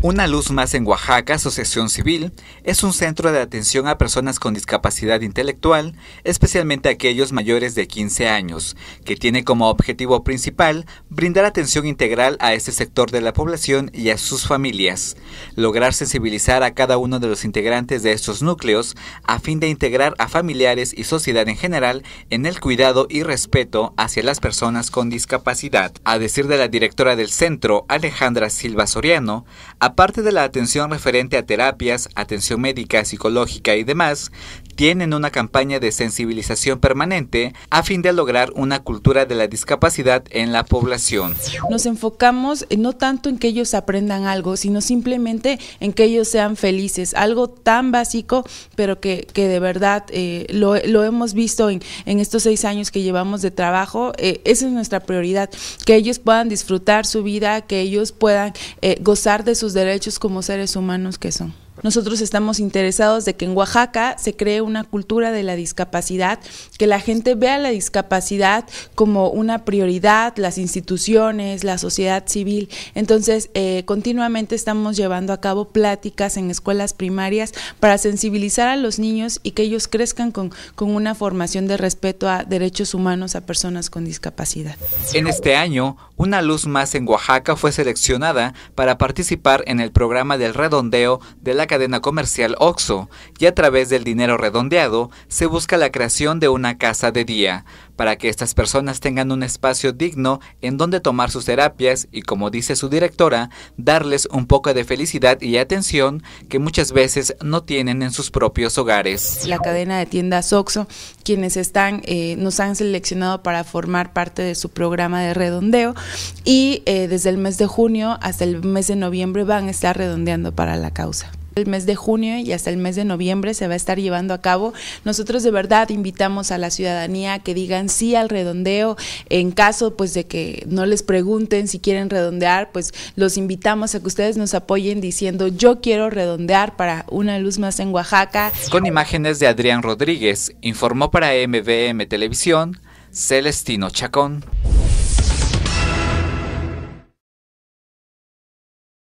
Una Luz Más en Oaxaca, Asociación Civil, es un centro de atención a personas con discapacidad intelectual, especialmente aquellos mayores de 15 años, que tiene como objetivo principal brindar atención integral a este sector de la población y a sus familias, lograr sensibilizar a cada uno de los integrantes de estos núcleos a fin de integrar a familiares y sociedad en general en el cuidado y respeto hacia las personas con discapacidad. A decir de la directora del centro, Alejandra Silva Soriano, Aparte de la atención referente a terapias, atención médica, psicológica y demás, tienen una campaña de sensibilización permanente a fin de lograr una cultura de la discapacidad en la población. Nos enfocamos eh, no tanto en que ellos aprendan algo, sino simplemente en que ellos sean felices, algo tan básico, pero que, que de verdad eh, lo, lo, hemos visto en, estos seis años que llevamos de trabajo, eh, esa es nuestra prioridad, que ellos puedan disfrutar su vida, que ellos puedan gozar de sus derechos como seres humanos que son. Nosotros estamos interesados de que en Oaxaca se cree una cultura de la discapacidad, que la gente vea la discapacidad como una prioridad, las instituciones, la sociedad civil. Entonces, eh, continuamente estamos llevando a cabo pláticas en escuelas primarias para sensibilizar a los niños y que ellos crezcan con una formación de respeto a derechos humanos a personas con discapacidad. En este año, una luz más en Oaxaca fue seleccionada para participar en el programa del redondeo de la cadena comercial OXO y a través del dinero redondeado se busca la creación de una casa de día para que estas personas tengan un espacio digno en donde tomar sus terapias y como dice su directora, darles un poco de felicidad y atención que muchas veces no tienen en sus propios hogares. La cadena de tiendas OXO, quienes están, eh, nos han seleccionado para formar parte de su programa de redondeo y eh, desde el mes de junio hasta el mes de noviembre van a estar redondeando para la causa. El mes de junio y hasta el mes de noviembre se va a estar llevando a cabo. Nosotros de verdad invitamos a la ciudadanía que digan sí al redondeo. En caso pues de que no les pregunten si quieren redondear, pues los invitamos a que ustedes nos apoyen diciendo yo quiero redondear para una luz más en Oaxaca. Con imágenes de Adrián Rodríguez, informó para MBM Televisión Celestino Chacón.